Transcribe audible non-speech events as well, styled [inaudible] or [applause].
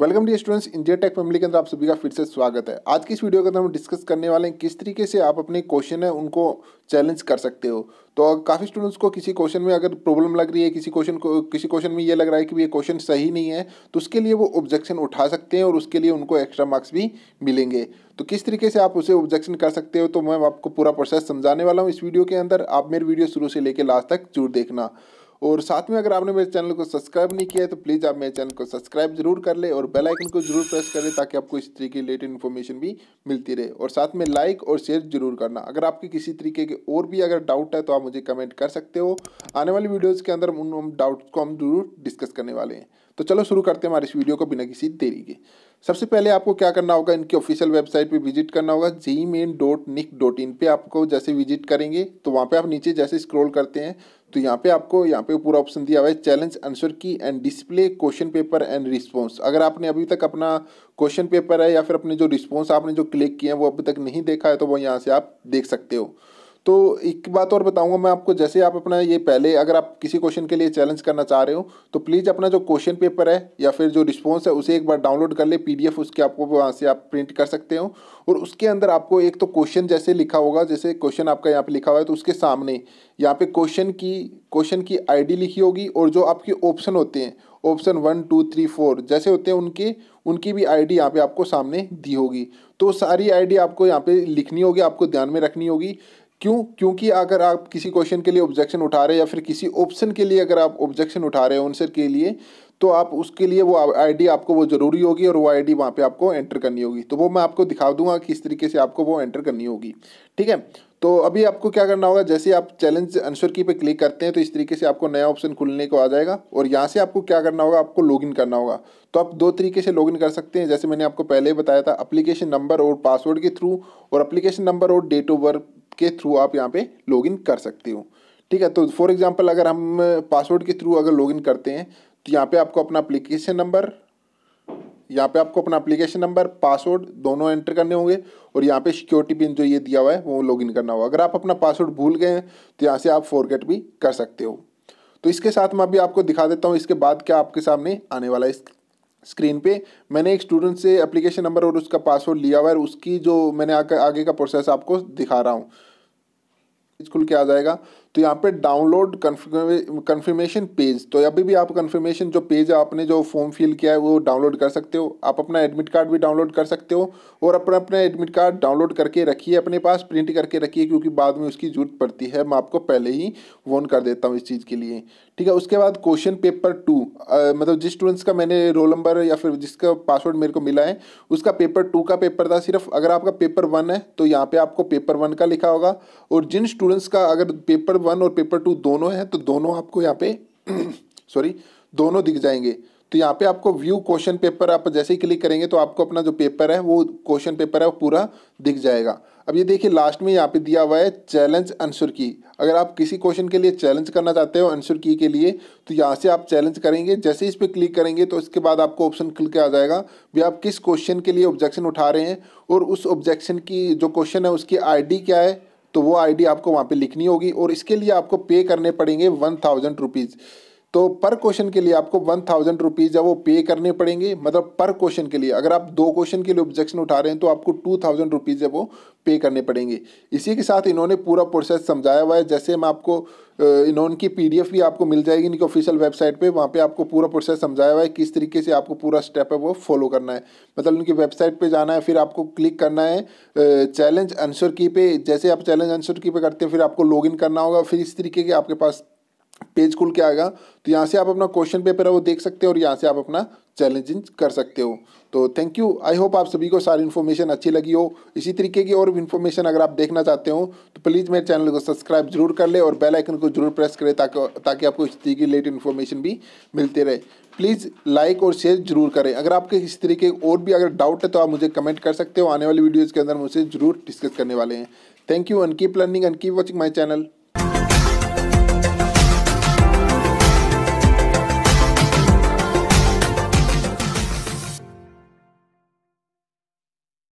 welcome the students India tech family के अंदर आप सभी का फिर से स्वागत है आज की इस वीडियो के अंदर हम डिस्कस करने वाले हैं किस तरीके से आप अपने क्वेश्चन है उनको चैलेंज कर सकते हो तो काफ़ी स्टूडेंट्स को किसी क्वेश्चन में अगर प्रॉब्लम लग रही है किसी क्वेश्चन को किसी क्वेश्चन में ये लग रहा है कि ये क्वेश्चन सही नहीं है तो उसके लिए वो ऑब्जेक्शन उठा सकते हैं और उसके लिए उनको एक्स्ट्रा मार्क्स भी मिलेंगे तो किस तरीके से आप उसे ऑब्जेक्शन कर सकते हो तो मैं आपको पूरा प्रोसेस समझाने वाला हूँ इस वीडियो के अंदर आप मेरी वीडियो शुरू से लेकर लास्ट तक जरूर देखना और साथ में अगर आपने मेरे चैनल को सब्सक्राइब नहीं किया है तो प्लीज़ आप मेरे चैनल को सब्सक्राइब जरूर कर लें और बेल आइकन को जरूर प्रेस कर लें ताकि आपको इस तरीके की लेटेस्ट इन्फॉर्मेशन भी मिलती रहे और साथ में लाइक और शेयर जरूर करना अगर आपके किसी तरीके के और भी अगर डाउट है तो आप मुझे कमेंट कर सकते हो आने वाली वीडियोज़ के अंदर उन डाउट्स को हम जरूर डिस्कस करने वाले हैं तो चलो शुरू करते हैं हमारे इस वीडियो को बिना किसी देरी के सबसे पहले आपको क्या करना होगा इनकी ऑफिशियल वेबसाइट पे विजिट करना होगा JEE main dot nic dot in पर आपको जैसे विजिट करेंगे तो वहाँ पे आप नीचे जैसे स्क्रॉल करते हैं तो यहाँ पे आपको यहाँ पे पूरा ऑप्शन दिया हुआ है challenge answer key and display question paper and response अगर आपने अभी तक अपना क्वेश्चन पेपर है या फिर अपने जो रिस्पॉन्स आपने जो क्लिक किए हैं वो अभी तक नहीं देखा है तो वो यहाँ से आप देख सकते हो तो एक बात और बताऊंगा मैं आपको जैसे आप अपना ये पहले अगर आप किसी क्वेश्चन के लिए चैलेंज करना चाह रहे हो तो प्लीज़ अपना जो क्वेश्चन पेपर है या फिर जो रिस्पॉन्स है उसे एक बार डाउनलोड कर ले पीडीएफ उसके आपको वहाँ से आप प्रिंट कर सकते हो और उसके अंदर आपको एक तो क्वेश्चन जैसे लिखा होगा जैसे क्वेश्चन आपका यहाँ पे लिखा हुआ है तो उसके सामने यहाँ पे क्वेश्चन की क्वेश्चन की आई लिखी होगी और जो आपके ऑप्शन होते हैं option one two three four जैसे होते हैं उनके उनकी भी आईडी यहाँ पे आपको सामने दी होगी तो सारी आईडी आपको यहाँ पे लिखनी होगी आपको ध्यान में रखनी होगी क्यों क्योंकि अगर आप किसी क्वेश्चन के लिए ऑब्जेक्शन उठा रहे हैं या फिर किसी ऑप्शन के लिए अगर आप ऑब्जेक्शन उठा रहे हैं आंसर के लिए तो आप उसके लिए वो आईडी आपको वो ज़रूरी होगी और वो आईडी वहाँ पर आपको एंटर करनी होगी तो वो मैं आपको दिखा दूंगा किस तरीके से आपको वो एंटर करनी होगी ठीक है तो अभी आपको क्या करना होगा जैसे आप चैलेंज आंसर की पे क्लिक करते हैं तो इस तरीके से आपको नया ऑप्शन खुलने को आ जाएगा और यहाँ से आपको क्या करना होगा आपको लॉगिन करना होगा तो आप दो तरीके से लॉगिन कर सकते हैं जैसे मैंने आपको पहले बताया था अप्लीकेशन नंबर और पासवर्ड के थ्रू और अप्लीकेशन नंबर और डेट ऑफ बर्थ के थ्रू आप यहाँ पे लॉगिन कर सकते हो ठीक है तो फॉर एग्जांपल अगर हम पासवर्ड के थ्रू अगर लॉगिन करते हैं तो यहाँ पे आपको अपना अप्लीकेशन नंबर यहाँ पे आपको अपना एप्लीकेशन नंबर पासवर्ड दोनों एंटर करने होंगे और यहाँ पे सिक्योरिटी पिन जो ये दिया हुआ है वो लॉगिन करना होगा अगर आप अपना पासवर्ड भूल गए हैं तो यहाँ से आप फॉरगेट भी कर सकते हो तो इसके साथ मैं अभी आपको दिखा देता हूँ इसके बाद क्या आपके सामने आने वाला है स्क्रीन पे मैंने एक स्टूडेंट से एप्लीकेशन नंबर और उसका पासवर्ड लिया हुआ है उसकी जो मैंने आगे का प्रोसेस आपको दिखा रहा हूँ खुल के आ जाएगा तो यहाँ पे डाउनलोड कन्फर्मेशन पेज तो अभी भी आप कन्फर्मेशन जो पेज आपने जो फॉर्म फिल किया है वो डाउनलोड कर सकते हो आप अपना एडमिट कार्ड भी डाउनलोड कर सकते हो और अपना अपना एडमिट कार्ड डाउनलोड करके रखिए अपने पास प्रिंट करके रखिए क्योंकि बाद में उसकी जरूरत पड़ती है मैं आपको पहले ही वोन कर देता हूँ इस चीज़ के लिए ठीक है उसके बाद क्वेश्चन पेपर टू मतलब जिस स्टूडेंट्स का मैंने रोल नंबर या फिर जिसका पासवर्ड मेरे को मिला है उसका पेपर टू का पेपर था सिर्फ अगर आपका पेपर वन है तो यहाँ पर आपको पेपर वन का लिखा होगा और जिन स्टूडेंट्स का अगर पेपर वन और पेपर टू दोनों हैं तो दोनों आपको यहाँ पे सॉरी [clears throat] दोनों दिख जाएंगे तो यहाँ पे आपको व्यू क्वेश्चन पेपर आप जैसे ही क्लिक करेंगे तो आपको अपना जो पेपर है वो क्वेश्चन पेपर है वो पूरा दिख जाएगा अब ये देखिए लास्ट में यहाँ पे दिया हुआ है चैलेंज आंसर की अगर आप किसी क्वेश्चन के लिए चैलेंज करना चाहते हो आंसर की के लिए तो यहाँ से आप चैलेंज करेंगे जैसे ही इस पर क्लिक करेंगे तो इसके बाद आपको ऑप्शन क्लिक आ जाएगा भी आप किस क्वेश्चन के लिए ऑब्जेक्शन उठा रहे हैं और उस ऑब्जेक्शन की जो क्वेश्चन है उसकी आई क्या है तो वो आईडी आपको वहाँ पे लिखनी होगी और इसके लिए आपको पे करने पड़ेंगे वन थाउजेंड रुपीज़ तो पर क्वेश्चन के लिए आपको वन थाउजेंड रुपीज़ है वो पे करने पड़ेंगे मतलब पर क्वेश्चन के लिए अगर आप दो क्वेश्चन के लिए ऑब्जेक्शन उठा रहे हैं तो आपको टू थाउजेंड रुपीज़ है वो पे करने पड़ेंगे इसी के साथ इन्होंने पूरा प्रोसेस समझाया हुआ है जैसे मैं आपको इन्होंने की पीडीएफ भी आपको मिल जाएगी इनकी ऑफिशियल वेबसाइट पर वहाँ पर आपको पूरा प्रोसेस समझाया हुआ है किस तरीके से आपको पूरा स्टेप है वो फॉलो करना है मतलब उनकी वेबसाइट पर जाना है फिर आपको क्लिक करना है चैलेंज आंसर की पे जैसे आप चैलेंज आंसर की पे करते हैं फिर आपको लॉग करना होगा फिर इस तरीके के आपके पास पेज खुल के आएगा तो यहाँ से आप अपना क्वेश्चन पेपर है वो देख सकते हो और यहाँ से आप अपना चैलेंजिंग कर सकते हो तो थैंक यू आई होप आप सभी को सारी इन्फॉर्मेशन अच्छी लगी हो इसी तरीके की और इन्फॉर्मेशन अगर आप देखना चाहते हो तो प्लीज़ मेरे चैनल को सब्सक्राइब जरूर कर ले और बेल आइकन को जरूर प्रेस करें ताकि ताकि आपको इस तरीके की लेट इन्फॉर्मेशन भी मिलते रहे प्लीज़ लाइक और शेयर जरूर करें अगर आपके इस तरीके और भी अगर डाउट है तो आप मुझे कमेंट कर सकते हो आने वाली वीडियोज़ के अंदर मुझसे जरूर डिस्कस करने वाले हैं thank you and keep learning and keep watching my channel